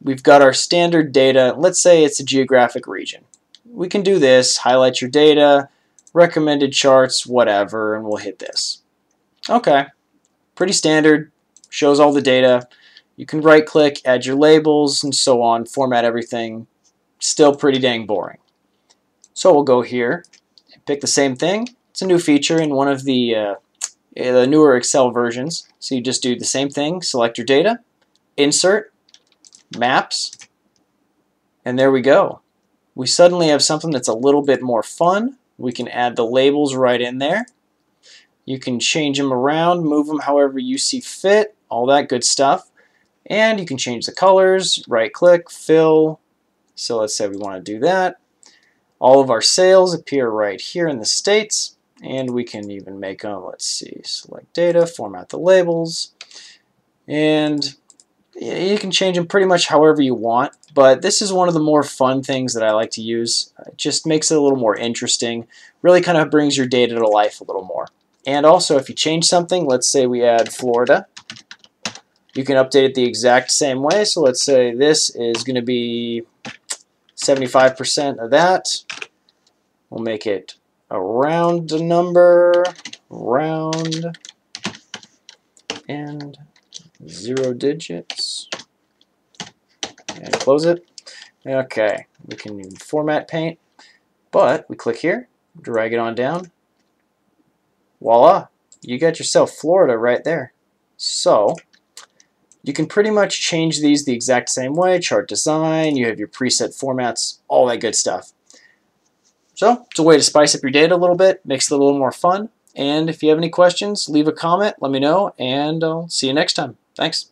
we've got our standard data. Let's say it's a geographic region. We can do this, highlight your data, recommended charts, whatever, and we'll hit this. Okay, pretty standard, shows all the data. You can right click, add your labels, and so on, format everything. Still pretty dang boring. So we'll go here, pick the same thing. It's a new feature in one of the, uh, the newer Excel versions. So you just do the same thing, select your data, insert, maps, and there we go. We suddenly have something that's a little bit more fun. We can add the labels right in there. You can change them around, move them however you see fit, all that good stuff. And you can change the colors, right click, fill. So let's say we want to do that. All of our sales appear right here in the states. And we can even make them, let's see, select data, format the labels. And you can change them pretty much however you want, but this is one of the more fun things that I like to use. It just makes it a little more interesting, really kind of brings your data to life a little more. And also, if you change something, let's say we add Florida, you can update it the exact same way. So let's say this is going to be 75% of that. We'll make it a round number, round, and zero digits, and close it. Okay, we can format paint, but we click here, drag it on down, voila, you got yourself Florida right there. So, you can pretty much change these the exact same way, chart design, you have your preset formats, all that good stuff. So, it's a way to spice up your data a little bit, makes it a little more fun, and if you have any questions, leave a comment, let me know, and I'll see you next time. Thanks.